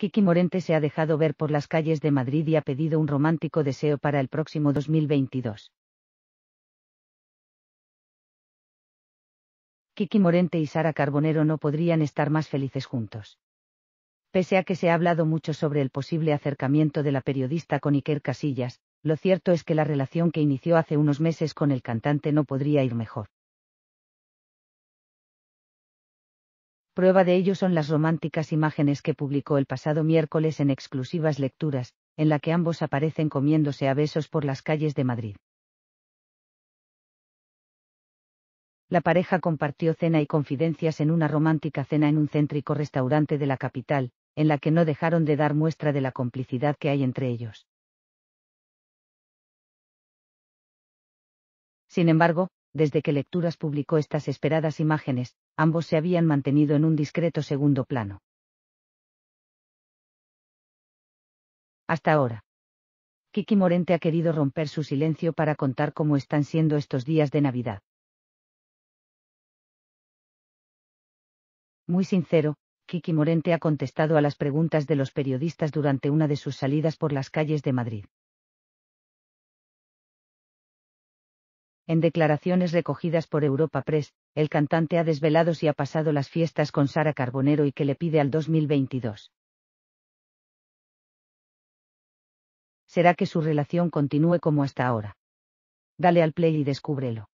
Kiki Morente se ha dejado ver por las calles de Madrid y ha pedido un romántico deseo para el próximo 2022. Kiki Morente y Sara Carbonero no podrían estar más felices juntos. Pese a que se ha hablado mucho sobre el posible acercamiento de la periodista con Iker Casillas, lo cierto es que la relación que inició hace unos meses con el cantante no podría ir mejor. Prueba de ello son las románticas imágenes que publicó el pasado miércoles en exclusivas lecturas, en la que ambos aparecen comiéndose a besos por las calles de Madrid. La pareja compartió cena y confidencias en una romántica cena en un céntrico restaurante de la capital, en la que no dejaron de dar muestra de la complicidad que hay entre ellos. Sin embargo, desde que Lecturas publicó estas esperadas imágenes, ambos se habían mantenido en un discreto segundo plano. Hasta ahora. Kiki Morente ha querido romper su silencio para contar cómo están siendo estos días de Navidad. Muy sincero, Kiki Morente ha contestado a las preguntas de los periodistas durante una de sus salidas por las calles de Madrid. En declaraciones recogidas por Europa Press, el cantante ha desvelado si ha pasado las fiestas con Sara Carbonero y que le pide al 2022. ¿Será que su relación continúe como hasta ahora? Dale al play y descúbrelo.